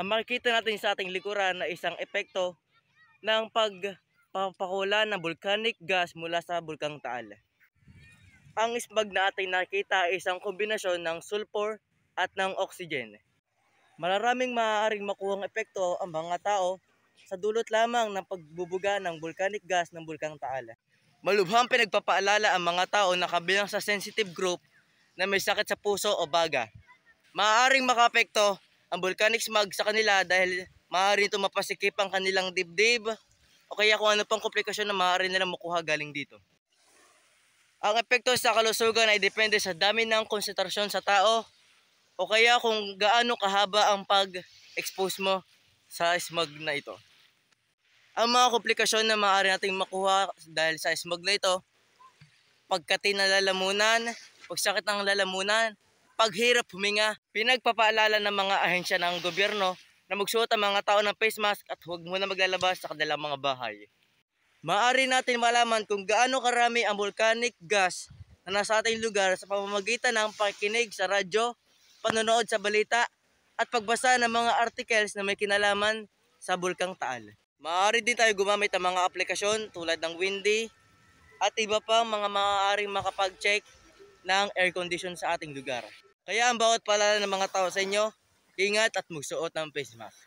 uh, makikita natin sa ating likuran na isang epekto ng pagpapakula ng volcanic gas mula sa bulkang Taal. Ang isbag na ating nakita ay isang kombinasyon ng sulfur at ng oxygen. Malaraming maaaring makuhang epekto ang mga tao sa dulot lamang ng pagbubuga ng volcanic gas ng bulkang Taal. Malubhang pinagpapaalala ang mga tao na kabilang sa sensitive group na may sakit sa puso o baga. Maaaring makapekto ang volcanic smog sa kanila dahil maaari nito mapasikip ang kanilang dibdib o kaya kung ano pang komplikasyon na maaari nila makuha galing dito. Ang epekto sa kalusugan ay depende sa dami ng konsentrasyon sa tao o kaya kung gaano kahaba ang pag-expose mo sa smog na ito. Ang mga komplikasyon na maaari nating makuha dahil sa smog na ito, pagkati ng lalamunan, pagsakit ng lalamunan, paghirap huminga. Pinagpapaalala ng mga ahensya ng gobyerno na magsuot ang mga tao ng face mask at huwag muna maglalabas sa kanilang mga bahay. Maari natin malaman kung gaano karami ang volcanic gas na nasa ating lugar sa pamamagitan ng pakikinig sa radyo, panonood sa balita, at pagbasa ng mga articles na may kinalaman sa Bulkang Taal. Maaari din tayo gumamit ng mga aplikasyon tulad ng Windy at iba pang mga maaaring makapag-check ng air condition sa ating lugar. Kaya ang bawat pala ng mga tao sa inyo, ingat at magsuot ng face mask.